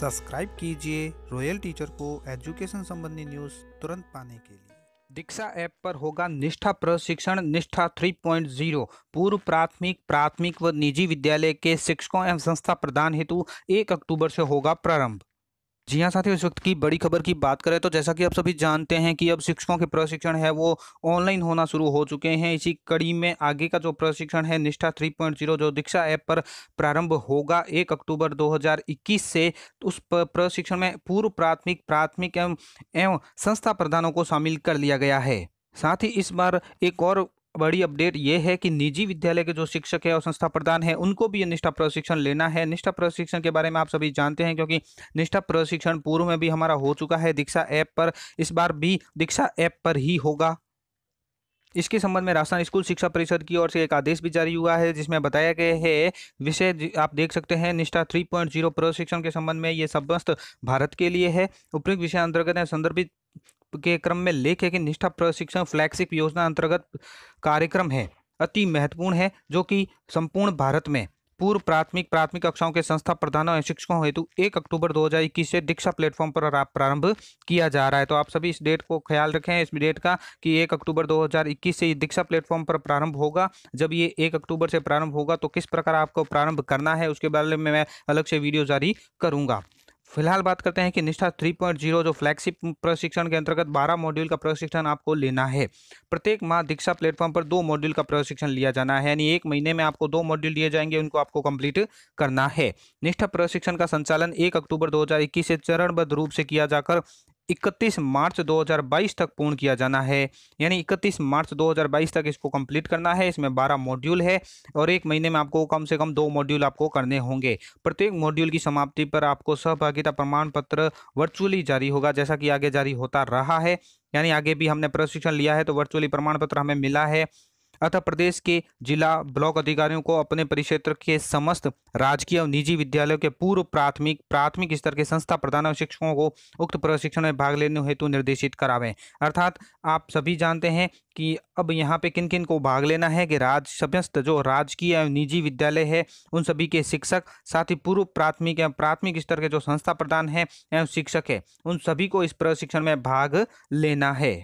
subscribe कीजिए royal teacher को education संबंधी न्यूज तुरंत पाने के लिए दीक्षा ऐप पर होगा निष्ठा प्रशिक्षण निष्ठा 3.0 पूर्व प्राथमिक प्राथमिक व निजी विद्यालय के शिक्षकों एवं संस्था प्रदान हेतु 1 अक्टूबर से होगा प्रारंभ जी हाँ साथियों इस वक्त की बड़ी खबर की बात करें तो जैसा कि आप सभी जानते हैं कि अब शिक्षकों के प्रशिक्षण है वो ऑनलाइन होना शुरू हो चुके हैं इसी कड़ी में आगे का जो प्रशिक्षण है निष्ठा 3.0 जो दीक्षा ऐप पर प्रारंभ होगा 1 अक्टूबर 2021 से उस प्रशिक्षण में पूर्व प्राथमिक प्राथमिक एवं एवं संस्था प्रधानों को शामिल कर लिया गया है साथ ही इस बार एक और बड़ी अपडेट ये है कि निजी विद्यालय के जो शिक्षक है और संस्था प्रधान है उनको भी ये निष्ठा प्रशिक्षण लेना है निष्ठा प्रशिक्षण के बारे में आप सभी जानते हैं क्योंकि निष्ठा प्रशिक्षण पूर्व में भी हमारा हो चुका है दीक्षा ऐप पर इस बार भी दीक्षा ऐप पर ही होगा इसके संबंध में राजस्थान स्कूल शिक्षा परिषद की ओर से एक आदेश भी जारी हुआ है जिसमें बताया गया है विषय आप देख सकते हैं निष्ठा 3.0 पॉइंट प्रशिक्षण के संबंध में ये समस्त भारत के लिए है उपयुक्त विषय अंतर्गत संदर्भित के क्रम में लेख कि निष्ठा प्रशिक्षण फ्लैगशिप योजना अंतर्गत कार्यक्रम है अति महत्वपूर्ण है जो कि संपूर्ण भारत में पूर्व प्राथमिक प्राथमिक कक्षाओं के संस्था प्रधान और शिक्षकों हेतु एक अक्टूबर 2021 से दीक्षा प्लेटफॉर्म पर प्रारंभ किया जा रहा है तो आप सभी इस डेट को ख्याल रखें इस डेट का कि एक अक्टूबर 2021 से दीक्षा प्लेटफॉर्म पर प्रारंभ होगा जब ये एक अक्टूबर से प्रारंभ होगा तो किस प्रकार आपको प्रारंभ करना है उसके बारे में मैं अलग से वीडियो जारी करूँगा फिलहाल बात करते हैं कि निष्ठा 3.0 जो फ्लैगशिप प्रशिक्षण के अंतर्गत 12 मॉड्यूल का प्रशिक्षण आपको लेना है प्रत्येक माह दीक्षा प्लेटफॉर्म पर दो मॉड्यूल का प्रशिक्षण लिया जाना है यानी एक महीने में आपको दो मॉड्यूल दिए जाएंगे उनको आपको कंप्लीट करना है निष्ठा प्रशिक्षण का संचालन एक अक्टूबर दो से चरणबद्ध रूप से किया जाकर 31 मार्च 2022 तक पूर्ण किया जाना है यानी 31 मार्च 2022 तक इसको कंप्लीट करना है इसमें 12 मॉड्यूल है और एक महीने में आपको कम से कम दो मॉड्यूल आपको करने होंगे प्रत्येक मॉड्यूल की समाप्ति पर आपको सहभागिता प्रमाण पत्र वर्चुअली जारी होगा जैसा कि आगे जारी होता रहा है यानी आगे भी हमने प्रशिक्षण लिया है तो वर्चुअली प्रमाण पत्र हमें मिला है अतः प्रदेश के जिला ब्लॉक अधिकारियों को अपने परिक्षेत्र के समस्त राजकीय और निजी विद्यालयों के पूर्व प्राथमिक प्राथमिक स्तर के संस्था प्रधान और शिक्षकों को उक्त प्रशिक्षण में भाग लेने हेतु निर्देशित करावें अर्थात आप सभी जानते हैं कि अब यहाँ पे किन किन को भाग लेना है कि राज समस्त जो राजकीय एवं निजी विद्यालय है उन सभी के शिक्षक साथ ही पूर्व प्राथमिक एवं प्राथमिक स्तर के जो संस्था प्रधान है एवं शिक्षक है उन सभी को इस प्रशिक्षण में भाग लेना है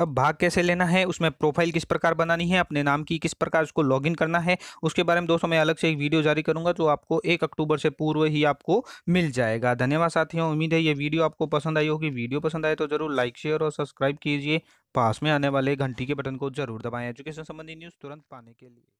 अब भाग कैसे लेना है उसमें प्रोफाइल किस प्रकार बनानी है अपने नाम की किस प्रकार उसको लॉगिन करना है उसके बारे में दोस्तों मैं अलग से एक वीडियो जारी करूंगा जो आपको एक अक्टूबर से पूर्व ही आपको मिल जाएगा धन्यवाद साथियों उम्मीद है ये वीडियो आपको पसंद आई होगी वीडियो पसंद आए तो जरूर लाइक शेयर और सब्सक्राइब कीजिए पास में आने वाले घंटी के बटन को जरूर दबाएं एजुकेशन संबंधी न्यूज़ तुरंत पाने के लिए